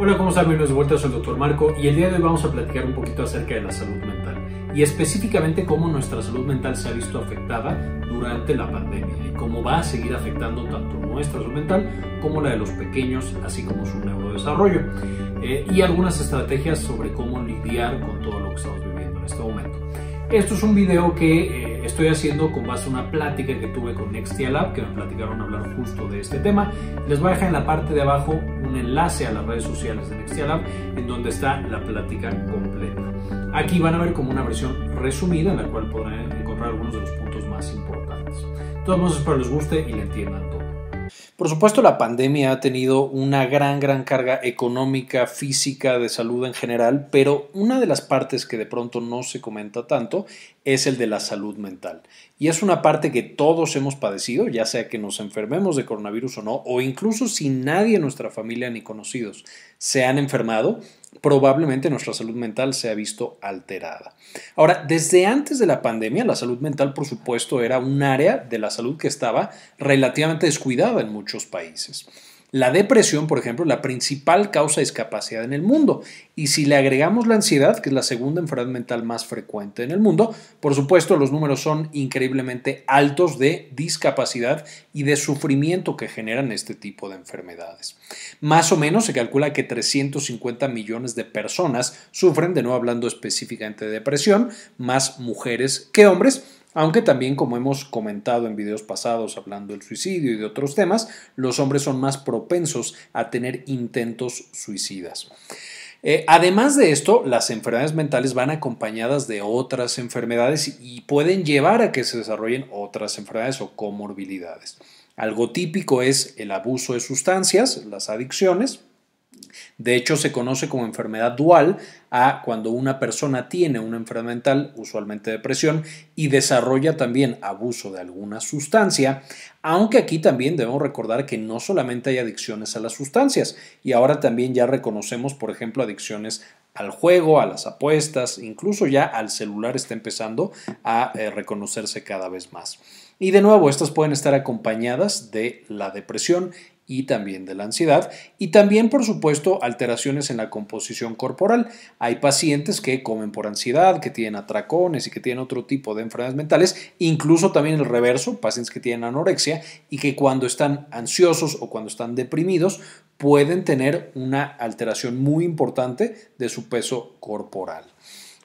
Hola, ¿cómo están? Bienvenidos de vuelta, soy el Dr. Marco y el día de hoy vamos a platicar un poquito acerca de la salud mental y específicamente cómo nuestra salud mental se ha visto afectada durante la pandemia y cómo va a seguir afectando tanto nuestra salud mental como la de los pequeños, así como su neurodesarrollo eh, y algunas estrategias sobre cómo lidiar con todo lo que estamos viviendo en este momento. Esto es un video que eh, estoy haciendo con base a una plática que tuve con Nextialab, que me platicaron hablar justo de este tema. Les voy a dejar en la parte de abajo un enlace a las redes sociales de Nextialab en donde está la plática completa. Aquí van a ver como una versión resumida en la cual podrán encontrar algunos de los puntos más importantes. Todos modos, espero les guste y le entiendan todo. Por supuesto, la pandemia ha tenido una gran, gran carga económica, física, de salud en general, pero una de las partes que de pronto no se comenta tanto es el de la salud mental. Y es una parte que todos hemos padecido, ya sea que nos enfermemos de coronavirus o no, o incluso si nadie en nuestra familia ni conocidos se han enfermado, probablemente nuestra salud mental se ha visto alterada. Ahora, desde antes de la pandemia, la salud mental, por supuesto, era un área de la salud que estaba relativamente descuidada en muchos países. La depresión, por ejemplo, la principal causa de discapacidad en el mundo. Y si le agregamos la ansiedad, que es la segunda enfermedad mental más frecuente en el mundo, por supuesto los números son increíblemente altos de discapacidad y de sufrimiento que generan este tipo de enfermedades. Más o menos se calcula que 350 millones de personas sufren, de no hablando específicamente de depresión, más mujeres que hombres aunque también, como hemos comentado en videos pasados hablando del suicidio y de otros temas, los hombres son más propensos a tener intentos suicidas. Eh, además de esto, las enfermedades mentales van acompañadas de otras enfermedades y pueden llevar a que se desarrollen otras enfermedades o comorbilidades. Algo típico es el abuso de sustancias, las adicciones, de hecho, se conoce como enfermedad dual a cuando una persona tiene una enfermedad mental, usualmente depresión, y desarrolla también abuso de alguna sustancia, aunque aquí también debemos recordar que no solamente hay adicciones a las sustancias, y ahora también ya reconocemos, por ejemplo, adicciones al juego, a las apuestas, incluso ya al celular está empezando a eh, reconocerse cada vez más. Y de nuevo, estas pueden estar acompañadas de la depresión y también de la ansiedad y también por supuesto alteraciones en la composición corporal. Hay pacientes que comen por ansiedad, que tienen atracones y que tienen otro tipo de enfermedades mentales, incluso también el reverso, pacientes que tienen anorexia y que cuando están ansiosos o cuando están deprimidos pueden tener una alteración muy importante de su peso corporal.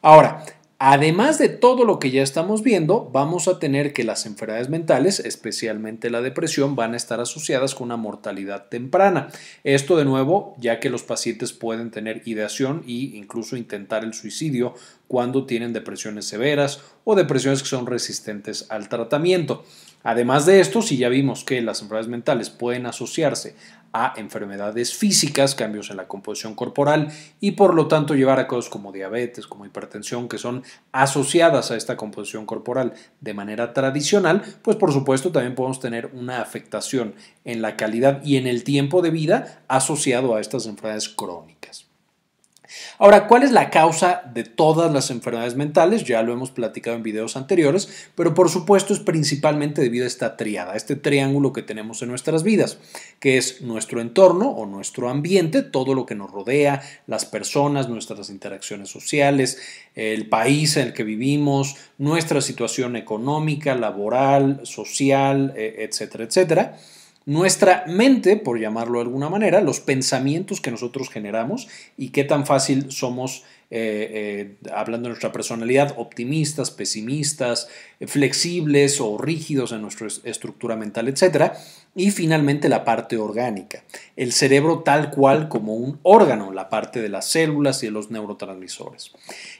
Ahora, Además de todo lo que ya estamos viendo, vamos a tener que las enfermedades mentales, especialmente la depresión, van a estar asociadas con una mortalidad temprana. Esto de nuevo, ya que los pacientes pueden tener ideación e incluso intentar el suicidio cuando tienen depresiones severas o depresiones que son resistentes al tratamiento. Además de esto, si ya vimos que las enfermedades mentales pueden asociarse a enfermedades físicas, cambios en la composición corporal y por lo tanto llevar a cosas como diabetes, como hipertensión, que son asociadas a esta composición corporal de manera tradicional, pues por supuesto también podemos tener una afectación en la calidad y en el tiempo de vida asociado a estas enfermedades crónicas. Ahora, ¿cuál es la causa de todas las enfermedades mentales? Ya lo hemos platicado en videos anteriores, pero por supuesto es principalmente debido a esta triada, este triángulo que tenemos en nuestras vidas, que es nuestro entorno o nuestro ambiente, todo lo que nos rodea, las personas, nuestras interacciones sociales, el país en el que vivimos, nuestra situación económica, laboral, social, e, etcétera, etcétera nuestra mente, por llamarlo de alguna manera, los pensamientos que nosotros generamos y qué tan fácil somos, eh, eh, hablando de nuestra personalidad, optimistas, pesimistas, eh, flexibles o rígidos en nuestra estructura mental, etcétera y finalmente la parte orgánica, el cerebro tal cual como un órgano, la parte de las células y de los neurotransmisores.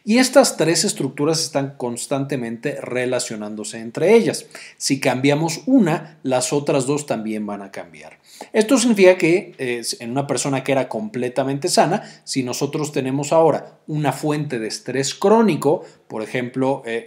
Y estas tres estructuras están constantemente relacionándose entre ellas. Si cambiamos una, las otras dos también van a cambiar. Esto significa que eh, en una persona que era completamente sana, si nosotros tenemos ahora una fuente de estrés crónico, por ejemplo, eh,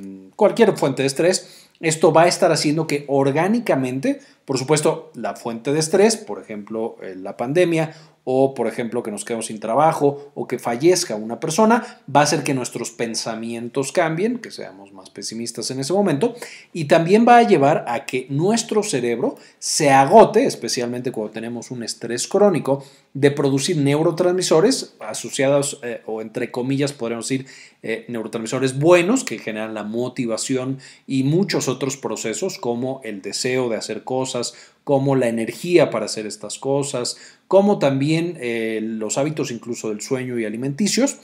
eh, cualquier fuente de estrés, esto va a estar haciendo que orgánicamente, por supuesto, la fuente de estrés, por ejemplo, eh, la pandemia o por ejemplo que nos quedemos sin trabajo o que fallezca una persona, va a hacer que nuestros pensamientos cambien, que seamos más pesimistas en ese momento y también va a llevar a que nuestro cerebro se agote, especialmente cuando tenemos un estrés crónico, de producir neurotransmisores asociados eh, o entre comillas podríamos decir eh, neurotransmisores buenos que generan la motivación y muchos otros procesos como el deseo de hacer cosas como la energía para hacer estas cosas, como también eh, los hábitos incluso del sueño y alimenticios.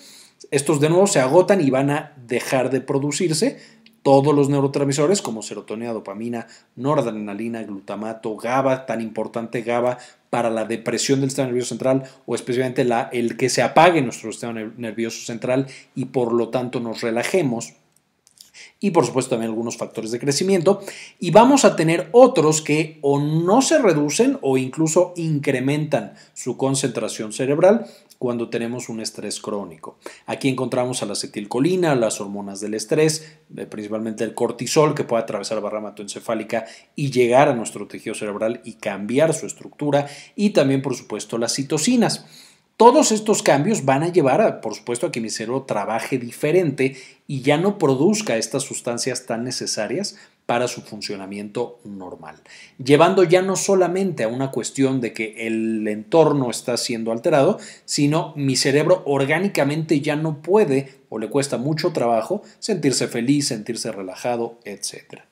Estos de nuevo se agotan y van a dejar de producirse todos los neurotransmisores como serotonina, dopamina, noradrenalina, glutamato, GABA, tan importante GABA para la depresión del sistema nervioso central o especialmente el que se apague nuestro sistema nervioso central y por lo tanto nos relajemos y por supuesto también algunos factores de crecimiento y vamos a tener otros que o no se reducen o incluso incrementan su concentración cerebral cuando tenemos un estrés crónico. Aquí encontramos a la acetilcolina, las hormonas del estrés, eh, principalmente el cortisol que puede atravesar la barra hematoencefálica y llegar a nuestro tejido cerebral y cambiar su estructura y también por supuesto las citocinas. Todos estos cambios van a llevar, por supuesto, a que mi cerebro trabaje diferente y ya no produzca estas sustancias tan necesarias para su funcionamiento normal, llevando ya no solamente a una cuestión de que el entorno está siendo alterado, sino mi cerebro orgánicamente ya no puede o le cuesta mucho trabajo sentirse feliz, sentirse relajado, etcétera.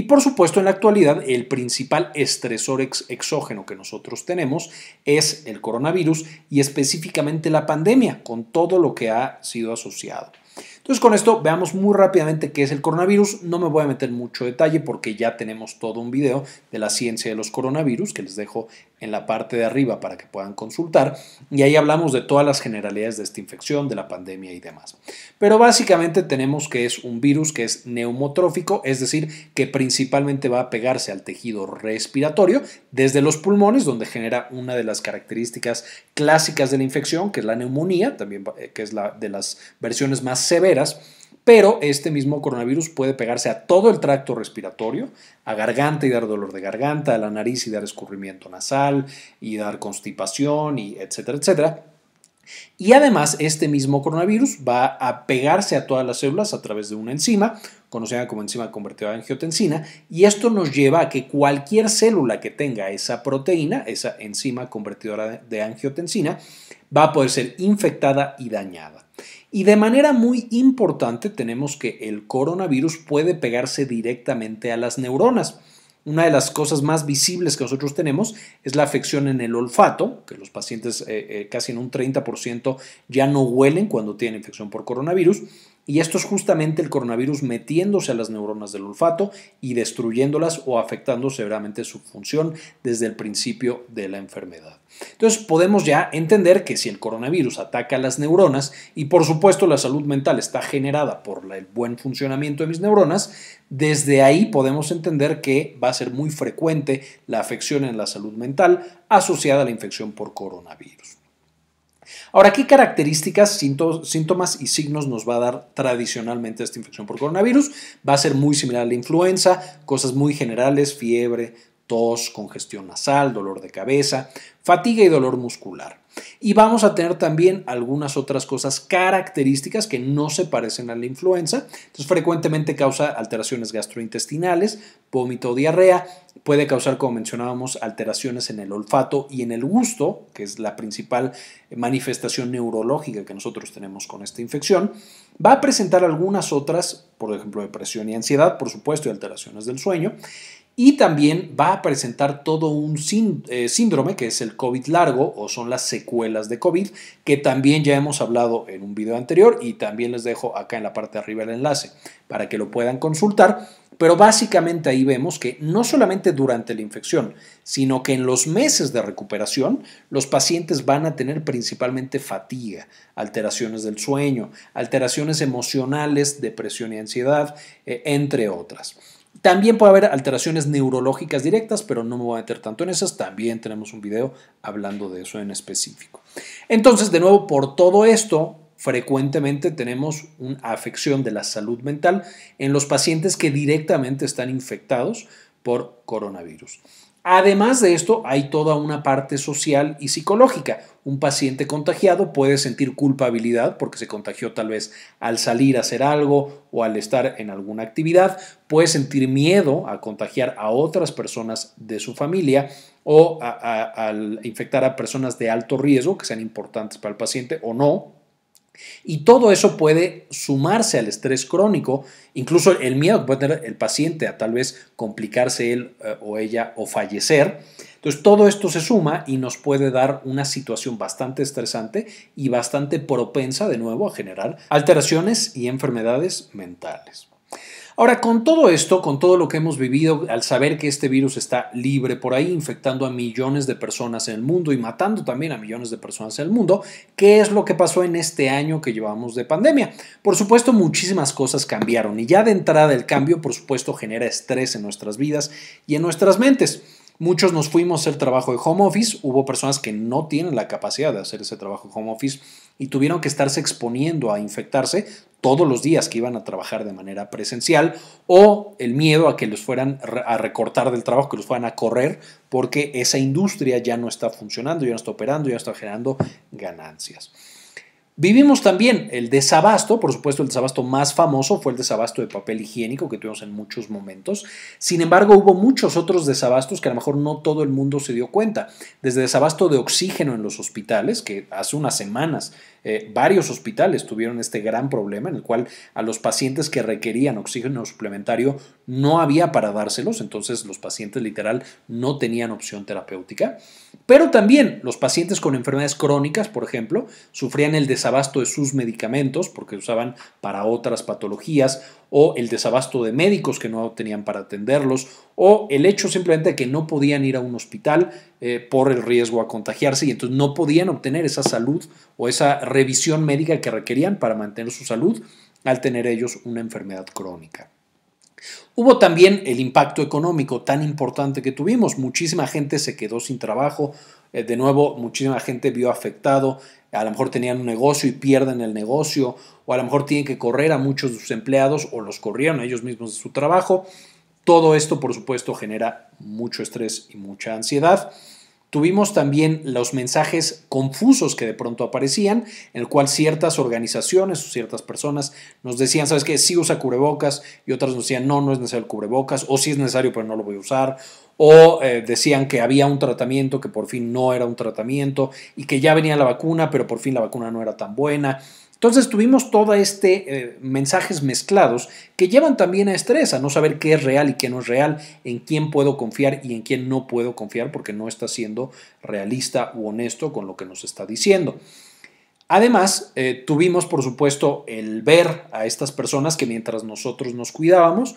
Y por supuesto, en la actualidad, el principal estresor exógeno que nosotros tenemos es el coronavirus y específicamente la pandemia, con todo lo que ha sido asociado. Entonces, con esto veamos muy rápidamente qué es el coronavirus. No me voy a meter mucho detalle porque ya tenemos todo un video de la ciencia de los coronavirus que les dejo en la parte de arriba para que puedan consultar y ahí hablamos de todas las generalidades de esta infección, de la pandemia y demás. Pero básicamente tenemos que es un virus que es neumotrófico, es decir, que principalmente va a pegarse al tejido respiratorio desde los pulmones, donde genera una de las características clásicas de la infección, que es la neumonía, también eh, que es la de las versiones más severas pero este mismo coronavirus puede pegarse a todo el tracto respiratorio, a garganta y dar dolor de garganta, a la nariz y dar escurrimiento nasal y dar constipación y etcétera, etcétera. Y además, este mismo coronavirus va a pegarse a todas las células a través de una enzima, conocida como enzima convertidora de angiotensina, y esto nos lleva a que cualquier célula que tenga esa proteína, esa enzima convertidora de angiotensina, va a poder ser infectada y dañada. Y de manera muy importante tenemos que el coronavirus puede pegarse directamente a las neuronas. Una de las cosas más visibles que nosotros tenemos es la afección en el olfato, que los pacientes eh, eh, casi en un 30% ya no huelen cuando tienen infección por coronavirus. Y esto es justamente el coronavirus metiéndose a las neuronas del olfato y destruyéndolas o afectando severamente su función desde el principio de la enfermedad. Entonces podemos ya entender que si el coronavirus ataca a las neuronas y por supuesto la salud mental está generada por el buen funcionamiento de mis neuronas, desde ahí podemos entender que va a ser muy frecuente la afección en la salud mental asociada a la infección por coronavirus. Ahora, ¿qué características, síntomas y signos nos va a dar tradicionalmente esta infección por coronavirus? Va a ser muy similar a la influenza, cosas muy generales, fiebre, tos, congestión nasal, dolor de cabeza, fatiga y dolor muscular. Y vamos a tener también algunas otras cosas características que no se parecen a la influenza. Entonces, frecuentemente causa alteraciones gastrointestinales, vómito o diarrea. Puede causar, como mencionábamos, alteraciones en el olfato y en el gusto, que es la principal manifestación neurológica que nosotros tenemos con esta infección. Va a presentar algunas otras, por ejemplo, depresión y ansiedad, por supuesto, y alteraciones del sueño y también va a presentar todo un eh, síndrome que es el COVID largo o son las secuelas de COVID, que también ya hemos hablado en un video anterior y también les dejo acá en la parte de arriba el enlace para que lo puedan consultar. Pero básicamente ahí vemos que no solamente durante la infección, sino que en los meses de recuperación, los pacientes van a tener principalmente fatiga, alteraciones del sueño, alteraciones emocionales, depresión y ansiedad, eh, entre otras. También puede haber alteraciones neurológicas directas, pero no me voy a meter tanto en esas. También tenemos un video hablando de eso en específico. Entonces, de nuevo, por todo esto, frecuentemente tenemos una afección de la salud mental en los pacientes que directamente están infectados por coronavirus. Además de esto, hay toda una parte social y psicológica. Un paciente contagiado puede sentir culpabilidad porque se contagió tal vez al salir a hacer algo o al estar en alguna actividad, puede sentir miedo a contagiar a otras personas de su familia o a, infectar a personas de alto riesgo que sean importantes para el paciente o no, y todo eso puede sumarse al estrés crónico, incluso el miedo que puede tener el paciente a tal vez complicarse él eh, o ella o fallecer. Entonces todo esto se suma y nos puede dar una situación bastante estresante y bastante propensa de nuevo a generar alteraciones y enfermedades mentales. Ahora, con todo esto, con todo lo que hemos vivido, al saber que este virus está libre por ahí, infectando a millones de personas en el mundo y matando también a millones de personas en el mundo, ¿qué es lo que pasó en este año que llevamos de pandemia? Por supuesto, muchísimas cosas cambiaron y ya de entrada el cambio, por supuesto, genera estrés en nuestras vidas y en nuestras mentes. Muchos nos fuimos hacer trabajo de home office, hubo personas que no tienen la capacidad de hacer ese trabajo de home office y tuvieron que estarse exponiendo a infectarse todos los días que iban a trabajar de manera presencial o el miedo a que los fueran a recortar del trabajo, que los fueran a correr porque esa industria ya no está funcionando, ya no está operando, ya no está generando ganancias. Vivimos también el desabasto, por supuesto el desabasto más famoso fue el desabasto de papel higiénico que tuvimos en muchos momentos. Sin embargo, hubo muchos otros desabastos que a lo mejor no todo el mundo se dio cuenta. Desde desabasto de oxígeno en los hospitales, que hace unas semanas eh, varios hospitales tuvieron este gran problema en el cual a los pacientes que requerían oxígeno suplementario no había para dárselos, entonces los pacientes literal no tenían opción terapéutica. Pero también los pacientes con enfermedades crónicas, por ejemplo, sufrían el desabasto de sus medicamentos porque usaban para otras patologías o el desabasto de médicos que no tenían para atenderlos o el hecho simplemente de que no podían ir a un hospital eh, por el riesgo a contagiarse y entonces no podían obtener esa salud o esa revisión médica que requerían para mantener su salud al tener ellos una enfermedad crónica. Hubo también el impacto económico tan importante que tuvimos. Muchísima gente se quedó sin trabajo. Eh, de nuevo, muchísima gente vio afectado. A lo mejor tenían un negocio y pierden el negocio. O a lo mejor tienen que correr a muchos de sus empleados o los corrieron ellos mismos de su trabajo. Todo esto, por supuesto, genera mucho estrés y mucha ansiedad. Tuvimos también los mensajes confusos que de pronto aparecían, en el cual ciertas organizaciones o ciertas personas nos decían, ¿sabes qué? Sí usa cubrebocas y otras nos decían, no, no es necesario el cubrebocas, o sí es necesario, pero no lo voy a usar. O eh, decían que había un tratamiento que por fin no era un tratamiento y que ya venía la vacuna, pero por fin la vacuna no era tan buena. Entonces tuvimos todo este eh, mensajes mezclados que llevan también a estrés, a no saber qué es real y qué no es real, en quién puedo confiar y en quién no puedo confiar porque no está siendo realista u honesto con lo que nos está diciendo. Además, eh, tuvimos, por supuesto, el ver a estas personas que mientras nosotros nos cuidábamos,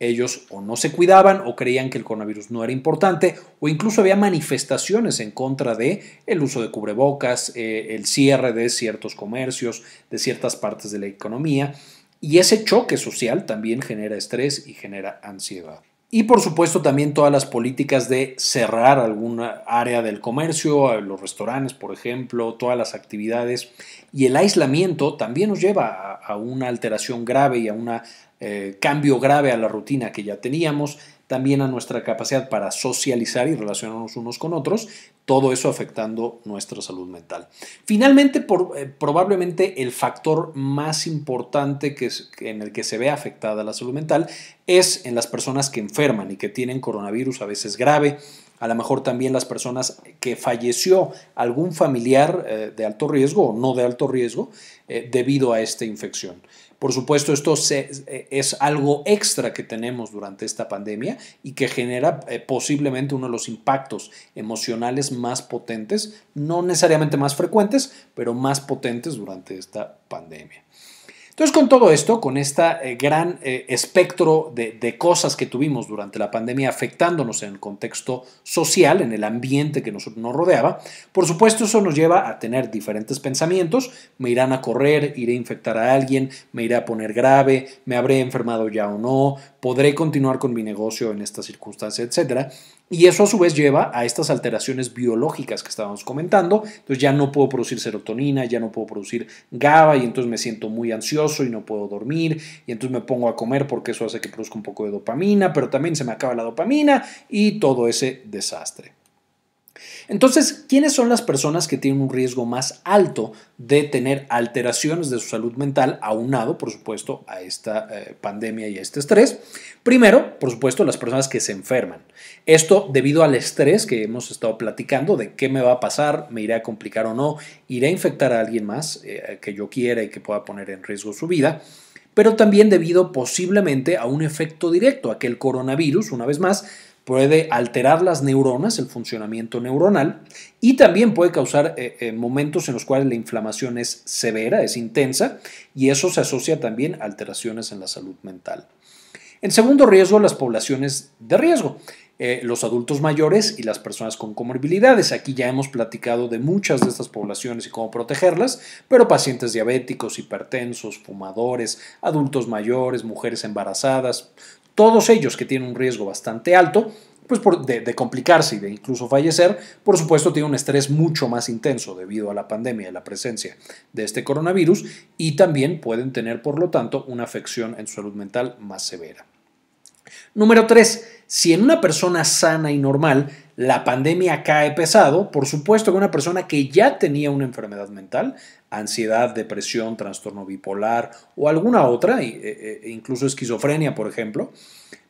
ellos o no se cuidaban o creían que el coronavirus no era importante o incluso había manifestaciones en contra de el uso de cubrebocas, eh, el cierre de ciertos comercios, de ciertas partes de la economía y ese choque social también genera estrés y genera ansiedad. Y por supuesto también todas las políticas de cerrar alguna área del comercio, los restaurantes, por ejemplo, todas las actividades. Y el aislamiento también nos lleva a, una alteración grave y a una eh, cambio grave a la rutina que ya teníamos, también a nuestra capacidad para socializar y relacionarnos unos con otros, todo eso afectando nuestra salud mental. Finalmente, eh, probablemente el factor más importante que en el que se ve afectada la salud mental es en las personas que enferman y que tienen coronavirus a veces grave, a lo mejor también las personas que falleció algún familiar eh, de alto riesgo o no de alto riesgo debido a esta infección. Por supuesto, esto eh, es algo extra que tenemos durante esta pandemia y que genera eh, posiblemente uno de los impactos emocionales más potentes, no necesariamente más frecuentes, pero más potentes durante esta pandemia. Entonces, con todo esto, con este eh, gran eh, espectro de, cosas que tuvimos durante la pandemia afectándonos en el contexto social, en el ambiente que nos, nos rodeaba, por supuesto eso nos lleva a tener diferentes pensamientos, me irán a correr, iré a infectar a alguien, me iré a poner grave, me habré enfermado ya o no, podré continuar con mi negocio en estas circunstancias, etcétera. Y eso a su vez lleva a estas alteraciones biológicas que estábamos comentando. Entonces ya no puedo producir serotonina, ya no puedo producir GABA y entonces me siento muy ansioso y no puedo dormir y entonces me pongo a comer porque eso hace que produzca un poco de dopamina, pero también se me acaba la dopamina y todo ese desastre. Entonces, ¿quiénes son las personas que tienen un riesgo más alto de tener alteraciones de su salud mental aunado, por supuesto, a esta eh, pandemia y a este estrés? Primero, por supuesto, las personas que se enferman. Esto debido al estrés que hemos estado platicando de qué me va a pasar, me iré a complicar o no, iré a infectar a alguien más eh, que yo quiera y que pueda poner en riesgo su vida pero también debido posiblemente a un efecto directo, a que el coronavirus, una vez más, puede alterar las neuronas, el funcionamiento neuronal, y también puede causar eh, eh, momentos en los cuales la inflamación es severa, es intensa, y eso se asocia también a alteraciones en la salud mental. En segundo riesgo, las poblaciones de riesgo. Eh, los adultos mayores y las personas con comorbilidades. Aquí ya hemos platicado de muchas de estas poblaciones y cómo protegerlas, pero pacientes diabéticos, hipertensos, fumadores, adultos mayores, mujeres embarazadas, todos ellos que tienen un riesgo bastante alto, pues de, complicarse y de incluso fallecer, por supuesto tienen un estrés mucho más intenso debido a la pandemia y la presencia de este coronavirus y también pueden tener, por lo tanto, una afección en su salud mental más severa. Número 3 si en una persona sana y normal la pandemia cae pesado, por supuesto que una persona que ya tenía una enfermedad mental, ansiedad, depresión, trastorno bipolar o alguna otra, e, e, incluso esquizofrenia, por ejemplo,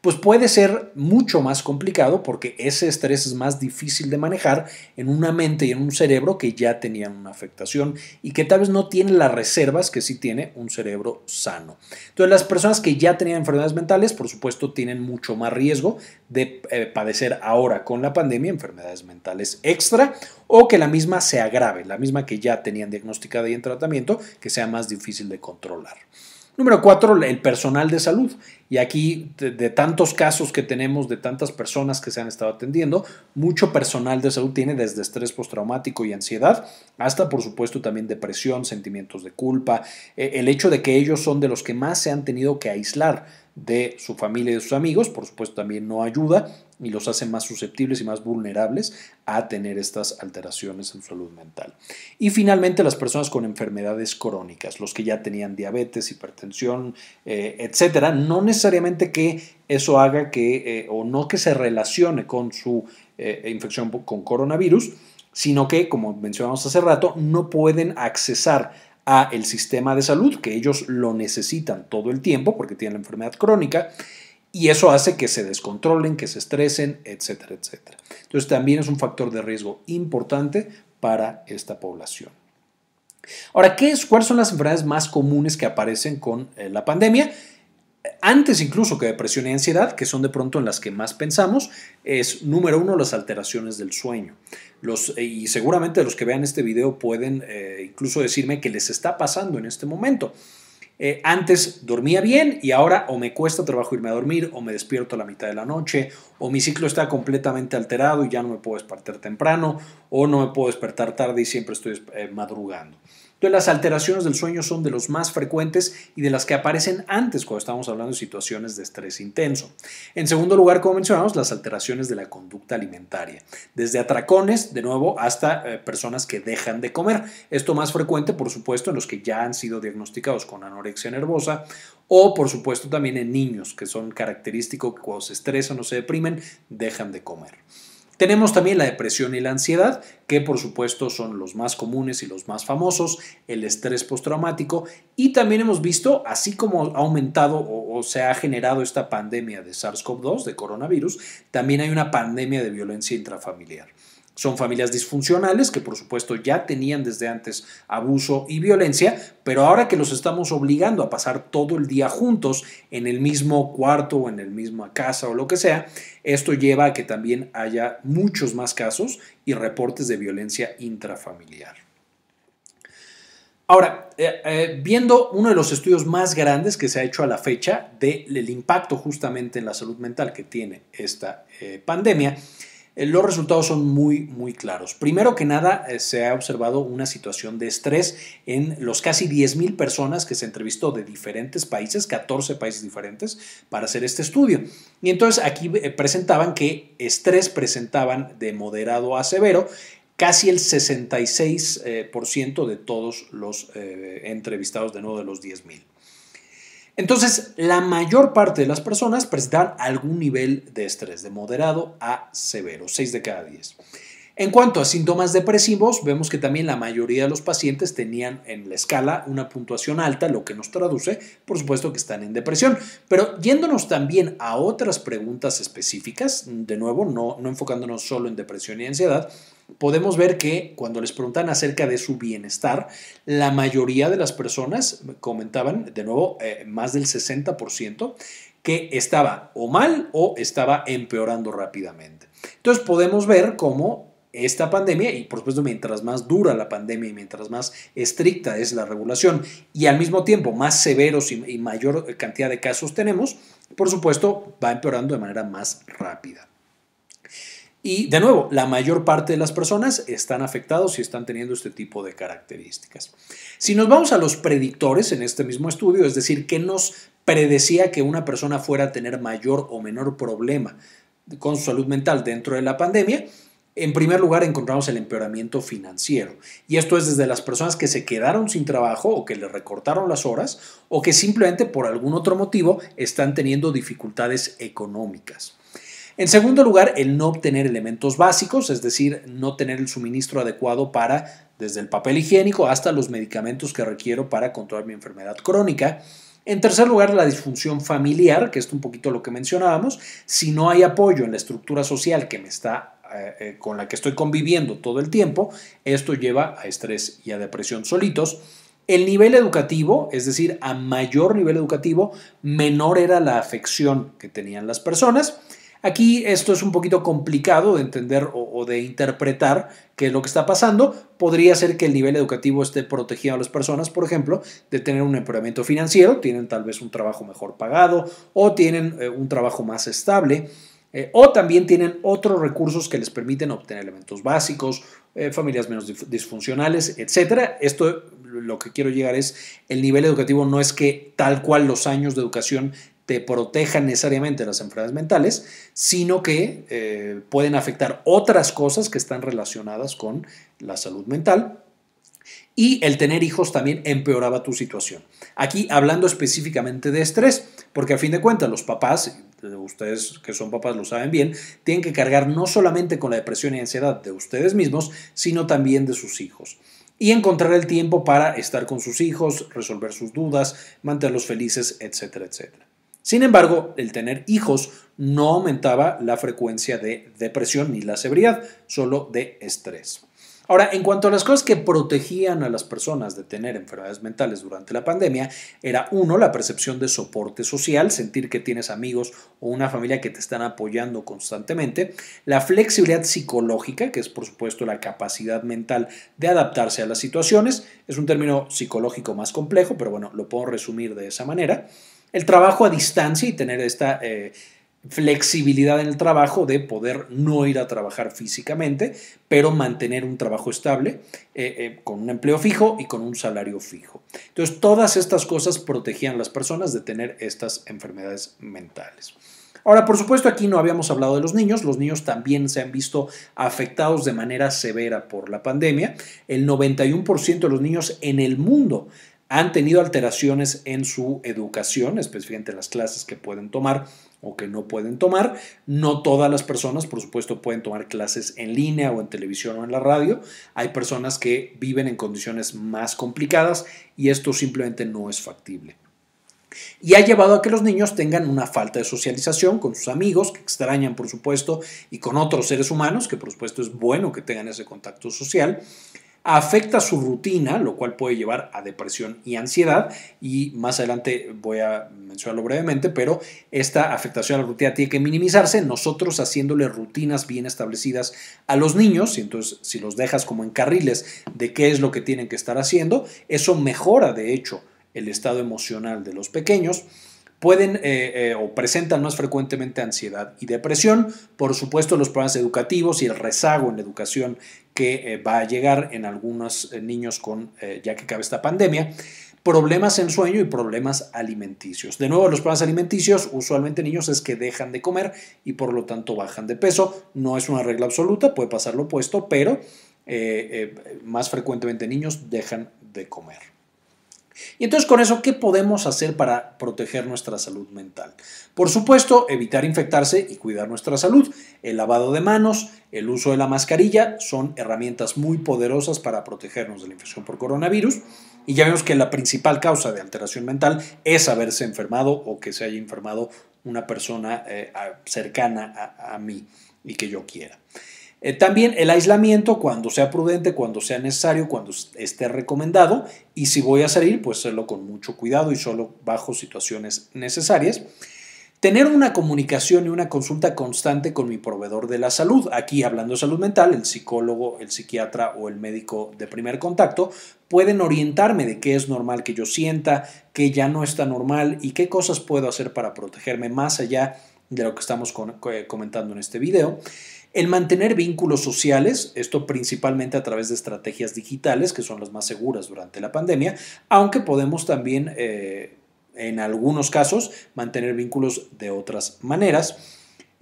pues puede ser mucho más complicado porque ese estrés es más difícil de manejar en una mente y en un cerebro que ya tenían una afectación y que tal vez no tiene las reservas que sí tiene un cerebro sano. Entonces las personas que ya tenían enfermedades mentales, por supuesto, tienen mucho más riesgo de eh, padecer ahora con la pandemia enfermedades mentales extra o que la misma se agrave, la misma que ya tenían diagnosticada y en tratamiento, que sea más difícil de controlar. Número cuatro, el personal de salud. Y aquí, de, de, tantos casos que tenemos, de tantas personas que se han estado atendiendo, mucho personal de salud tiene desde estrés postraumático y ansiedad, hasta por supuesto también depresión, sentimientos de culpa, eh, el hecho de que ellos son de los que más se han tenido que aislar de su familia y de sus amigos, por supuesto también no ayuda y los hace más susceptibles y más vulnerables a tener estas alteraciones en su salud mental. Y finalmente las personas con enfermedades crónicas, los que ya tenían diabetes, hipertensión, eh, etcétera, no necesariamente que eso haga que eh, o no que se relacione con su eh, infección con coronavirus, sino que, como mencionamos hace rato, no pueden accesar a el sistema de salud, que ellos lo necesitan todo el tiempo porque tienen la enfermedad crónica, y eso hace que se descontrolen, que se estresen, etcétera, etcétera. Entonces también es un factor de riesgo importante para esta población. Ahora, ¿qué es, ¿cuáles son las enfermedades más comunes que aparecen con eh, la pandemia? antes incluso que depresión y ansiedad, que son de pronto en las que más pensamos, es número uno las alteraciones del sueño. Eh, y seguramente los que vean este video pueden eh, incluso decirme que les está pasando en este momento. Eh, antes dormía bien y ahora o me cuesta trabajo irme a dormir o me despierto a la mitad de la noche o mi ciclo está completamente alterado y ya no me puedo despertar temprano o no me puedo despertar tarde y siempre estoy madrugando las alteraciones del sueño son de los más frecuentes y de las que aparecen antes cuando estamos hablando de situaciones de estrés intenso. En segundo lugar, como mencionamos, las alteraciones de la conducta alimentaria, desde atracones, de nuevo, hasta eh, personas que dejan de comer. Esto más frecuente, por supuesto, en los que ya han sido diagnosticados con anorexia nervosa o, por supuesto, también en niños, que son característicos que cuando se estresan o se deprimen, dejan de comer. Tenemos también la depresión y la ansiedad, que por supuesto son los más comunes y los más famosos, el estrés postraumático y también hemos visto, así como ha aumentado o, o se ha generado esta pandemia de SARS-CoV-2, de coronavirus, también hay una pandemia de violencia intrafamiliar. Son familias disfuncionales que por supuesto ya tenían desde antes abuso y violencia, pero ahora que los estamos obligando a pasar todo el día juntos en el mismo cuarto o en la misma casa o lo que sea, esto lleva a que también haya muchos más casos y reportes de violencia intrafamiliar. Ahora, eh, eh, viendo uno de los estudios más grandes que se ha hecho a la fecha del impacto justamente en la salud mental que tiene esta eh, pandemia, eh, los resultados son muy, muy claros. Primero que nada, eh, se ha observado una situación de estrés en los casi 10.000 personas que se entrevistó de diferentes países, 14 países diferentes, para hacer este estudio. Y entonces aquí eh, presentaban que estrés presentaban de moderado a severo casi el 66% de todos los entrevistados de nuevo de los 10.000. Entonces, la mayor parte de las personas presentan algún nivel de estrés, de moderado a severo, 6 de cada 10. En cuanto a síntomas depresivos, vemos que también la mayoría de los pacientes tenían en la escala una puntuación alta, lo que nos traduce, por supuesto, que están en depresión. Pero yéndonos también a otras preguntas específicas, de nuevo, no, no enfocándonos solo en depresión y ansiedad, podemos ver que cuando les preguntan acerca de su bienestar, la mayoría de las personas comentaban, de nuevo, eh, más del 60%, que estaba o mal o estaba empeorando rápidamente. Entonces podemos ver cómo esta pandemia y por supuesto mientras más dura la pandemia y mientras más estricta es la regulación y al mismo tiempo más severos y mayor cantidad de casos tenemos, por supuesto va empeorando de manera más rápida. Y de nuevo, la mayor parte de las personas están afectados y están teniendo este tipo de características. Si nos vamos a los predictores en este mismo estudio, es decir, ¿qué nos predecía que una persona fuera a tener mayor o menor problema con su salud mental dentro de la pandemia, en primer lugar, encontramos el empeoramiento financiero. Y esto es desde las personas que se quedaron sin trabajo o que le recortaron las horas o que simplemente por algún otro motivo están teniendo dificultades económicas. En segundo lugar, el no obtener elementos básicos, es decir, no tener el suministro adecuado para desde el papel higiénico hasta los medicamentos que requiero para controlar mi enfermedad crónica. En tercer lugar, la disfunción familiar, que es un poquito lo que mencionábamos. Si no hay apoyo en la estructura social que me está, eh, eh, con la que estoy conviviendo todo el tiempo, esto lleva a estrés y a depresión solitos. El nivel educativo, es decir, a mayor nivel educativo, menor era la afección que tenían las personas. Aquí esto es un poquito complicado de entender o, de interpretar qué es lo que está pasando. Podría ser que el nivel educativo esté protegido a las personas, por ejemplo, de tener un empleamiento financiero, tienen tal vez un trabajo mejor pagado o tienen eh, un trabajo más estable. Eh, o también tienen otros recursos que les permiten obtener elementos básicos, eh, familias menos disfuncionales, etc. Esto lo que quiero llegar es el nivel educativo no es que tal cual los años de educación te protejan necesariamente las enfermedades mentales, sino que eh, pueden afectar otras cosas que están relacionadas con la salud mental. Y el tener hijos también empeoraba tu situación. Aquí hablando específicamente de estrés, porque a fin de cuentas los papás, ustedes que son papás lo saben bien, tienen que cargar no solamente con la depresión y ansiedad de ustedes mismos, sino también de sus hijos y encontrar el tiempo para estar con sus hijos, resolver sus dudas, mantenerlos felices, etcétera, etcétera. Sin embargo, el tener hijos no aumentaba la frecuencia de depresión ni la severidad, solo de estrés. Ahora, en cuanto a las cosas que protegían a las personas de tener enfermedades mentales durante la pandemia, era uno, la percepción de soporte social, sentir que tienes amigos o una familia que te están apoyando constantemente, la flexibilidad psicológica, que es por supuesto la capacidad mental de adaptarse a las situaciones, es un término psicológico más complejo, pero bueno, lo puedo resumir de esa manera el trabajo a distancia y tener esta eh, flexibilidad en el trabajo de poder no ir a trabajar físicamente, pero mantener un trabajo estable eh, eh, con un empleo fijo y con un salario fijo. Entonces, todas estas cosas protegían a las personas de tener estas enfermedades mentales. Ahora, por supuesto, aquí no habíamos hablado de los niños. Los niños también se han visto afectados de manera severa por la pandemia. El 91% de los niños en el mundo han tenido alteraciones en su educación, específicamente en las clases que pueden tomar o que no pueden tomar. No todas las personas, por supuesto, pueden tomar clases en línea o en televisión o en la radio. Hay personas que viven en condiciones más complicadas y esto simplemente no es factible. Y ha llevado a que los niños tengan una falta de socialización con sus amigos, que extrañan por supuesto, y con otros seres humanos, que por supuesto es bueno que tengan ese contacto social afecta su rutina, lo cual puede llevar a depresión y ansiedad. Y más adelante voy a mencionarlo brevemente, pero esta afectación a la rutina tiene que minimizarse. Nosotros haciéndole rutinas bien establecidas a los niños, y entonces si los dejas como en carriles de qué es lo que tienen que estar haciendo, eso mejora de hecho el estado emocional de los pequeños pueden eh, eh, o presentan más frecuentemente ansiedad y depresión. Por supuesto, los problemas educativos y el rezago en la educación que eh, va a llegar en algunos niños con, ya que cabe esta pandemia problemas en sueño y problemas alimenticios. De nuevo, los problemas alimenticios usualmente niños es que dejan de comer y por lo tanto bajan de peso. No es una regla absoluta, puede pasar lo opuesto, pero más frecuentemente niños dejan de comer. Y entonces con eso, ¿qué podemos hacer para proteger nuestra salud mental? Por supuesto, evitar infectarse y cuidar nuestra salud. El lavado de manos, el uso de la mascarilla son herramientas muy poderosas para protegernos de la infección por coronavirus. Y ya vemos que la principal causa de alteración mental es haberse enfermado o que se haya enfermado una persona eh, cercana a mí y que yo quiera. Eh, también el aislamiento cuando sea prudente, cuando sea necesario, cuando esté recomendado y si voy a salir, pues hacerlo con mucho cuidado y solo bajo situaciones necesarias. Tener una comunicación y una consulta constante con mi proveedor de la salud, aquí hablando de salud mental, el psicólogo, el psiquiatra o el médico de primer contacto, pueden orientarme de qué es normal que yo sienta, qué ya no está normal y qué cosas puedo hacer para protegerme más allá de lo que estamos eh, comentando en este video. El mantener vínculos sociales, esto principalmente a través de estrategias digitales, que son las más seguras durante la pandemia, aunque podemos también, eh, en algunos casos, mantener vínculos de otras maneras.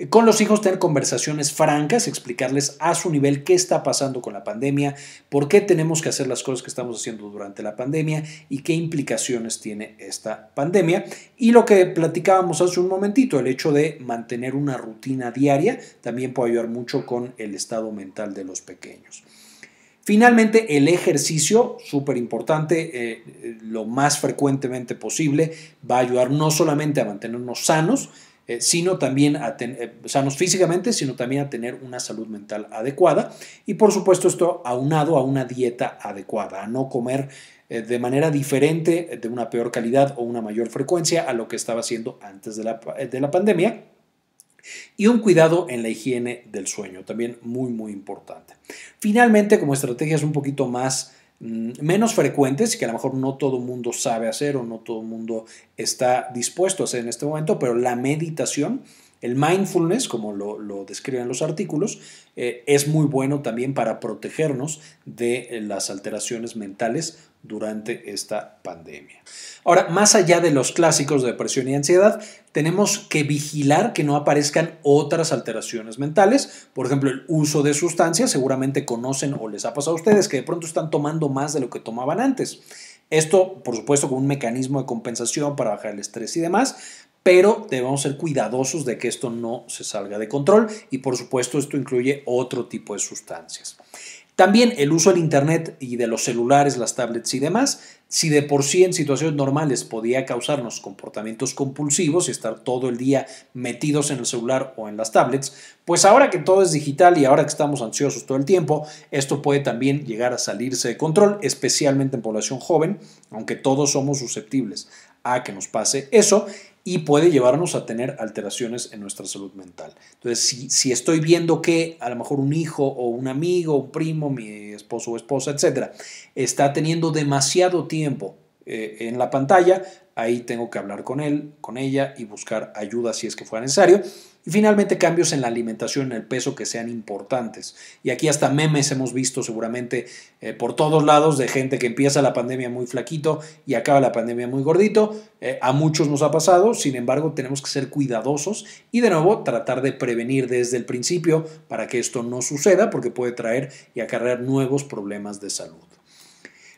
Con los hijos tener conversaciones francas, explicarles a su nivel qué está pasando con la pandemia, por qué tenemos que hacer las cosas que estamos haciendo durante la pandemia y qué implicaciones tiene esta pandemia. Y lo que platicábamos hace un momentito, el hecho de mantener una rutina diaria, también puede ayudar mucho con el estado mental de los pequeños. Finalmente, el ejercicio, súper importante, eh, eh, lo más frecuentemente posible, va a ayudar no solamente a mantenernos sanos, eh, sino también a eh, sanos físicamente, sino también a tener una salud mental adecuada. Y por supuesto esto aunado a una dieta adecuada, a no comer eh, de manera diferente, de una peor calidad o una mayor frecuencia a lo que estaba haciendo antes de la, de la pandemia. Y un cuidado en la higiene del sueño, también muy, muy importante. Finalmente, como estrategias un poquito más Mm, menos frecuentes y que a lo mejor no todo el mundo sabe hacer o no todo el mundo está dispuesto a hacer en este momento, pero la meditación, el mindfulness, como lo, describen los artículos, eh, es muy bueno también para protegernos de eh, las alteraciones mentales durante esta pandemia. Ahora, más allá de los clásicos de depresión y ansiedad, tenemos que vigilar que no aparezcan otras alteraciones mentales, por ejemplo, el uso de sustancias, seguramente conocen o les ha pasado a ustedes que de pronto están tomando más de lo que tomaban antes. Esto, por supuesto, con un mecanismo de compensación para bajar el estrés y demás, pero debemos ser cuidadosos de que esto no se salga de control y, por supuesto, esto incluye otro tipo de sustancias. También el uso del Internet y de los celulares, las tablets y demás, si de por sí en situaciones normales podía causarnos comportamientos compulsivos y estar todo el día metidos en el celular o en las tablets, pues ahora que todo es digital y ahora que estamos ansiosos todo el tiempo, esto puede también llegar a salirse de control, especialmente en población joven, aunque todos somos susceptibles a que nos pase eso y puede llevarnos a tener alteraciones en nuestra salud mental. Entonces, si, estoy viendo que a lo mejor un hijo o un amigo, un primo, mi esposo o esposa, etcétera, está teniendo demasiado tiempo eh, en la pantalla, Ahí tengo que hablar con él, con ella y buscar ayuda si es que fuera necesario. Y finalmente cambios en la alimentación, en el peso que sean importantes. Y aquí hasta memes hemos visto seguramente eh, por todos lados de gente que empieza la pandemia muy flaquito y acaba la pandemia muy gordito. Eh, a muchos nos ha pasado, sin embargo tenemos que ser cuidadosos y de nuevo tratar de prevenir desde el principio para que esto no suceda porque puede traer y acarrear nuevos problemas de salud.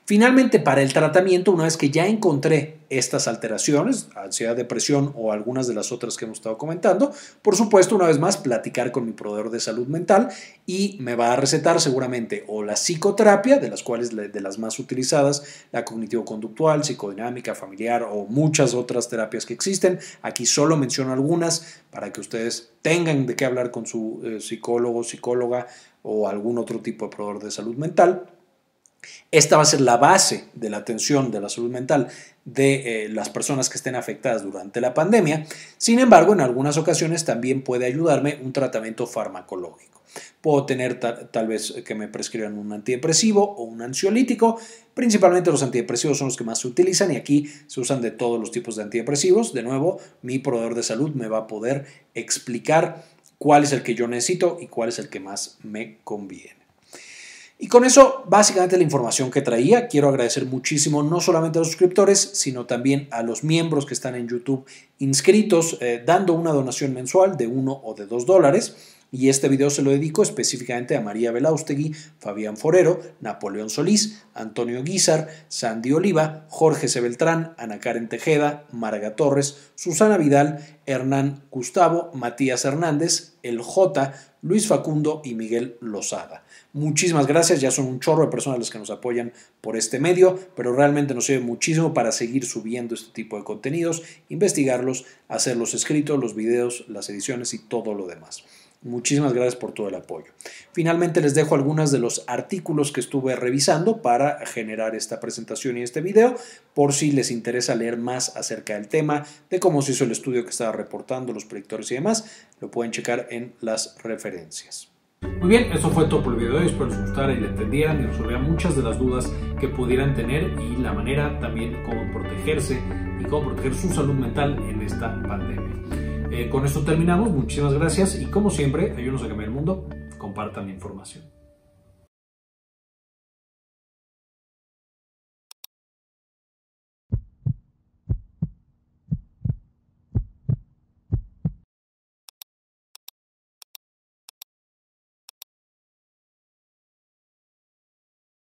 Finalmente, para el tratamiento, una vez que ya encontré estas alteraciones, ansiedad, depresión o algunas de las otras que hemos estado comentando, por supuesto, una vez más, platicar con mi proveedor de salud mental y me va a recetar seguramente o la psicoterapia, de las cuales de las más utilizadas, la cognitivo-conductual, psicodinámica, familiar o muchas otras terapias que existen. Aquí solo menciono algunas para que ustedes tengan de qué hablar con su eh, psicólogo, psicóloga o algún otro tipo de proveedor de salud mental. Esta va a ser la base de la atención de la salud mental de eh, las personas que estén afectadas durante la pandemia. Sin embargo, en algunas ocasiones también puede ayudarme un tratamiento farmacológico. Puedo tener tal vez que me prescriban un antidepresivo o un ansiolítico. Principalmente los antidepresivos son los que más se utilizan y aquí se usan de todos los tipos de antidepresivos. De nuevo, mi proveedor de salud me va a poder explicar cuál es el que yo necesito y cuál es el que más me conviene. Y con eso, básicamente la información que traía. Quiero agradecer muchísimo no solamente a los suscriptores, sino también a los miembros que están en YouTube inscritos, eh, dando una donación mensual de uno o de dos dólares. Y este video se lo dedico específicamente a María Belaustegui, Fabián Forero, Napoleón Solís, Antonio Guizar, Sandy Oliva, Jorge Sebeltrán, Ana Karen Tejeda, Marga Torres, Susana Vidal, Hernán Gustavo, Matías Hernández, El J, Luis Facundo y Miguel Lozada. Muchísimas gracias, ya son un chorro de personas las que nos apoyan por este medio, pero realmente nos sirve muchísimo para seguir subiendo este tipo de contenidos, investigarlos, hacer los escritos, los videos, las ediciones y todo lo demás. Muchísimas gracias por todo el apoyo. Finalmente les dejo algunos de los artículos que estuve revisando para generar esta presentación y este video, por si les interesa leer más acerca del tema, de cómo se hizo el estudio que estaba reportando, los predictores y demás, lo pueden checar en las referencias. Muy bien, eso fue todo por el video de hoy. Espero les gustara y le entendieran y resolvieran muchas de las dudas que pudieran tener y la manera también cómo protegerse y cómo proteger su salud mental en esta pandemia. Eh, con esto terminamos. Muchísimas gracias y como siempre, ayúdanos a cambiar el mundo. Compartan la información.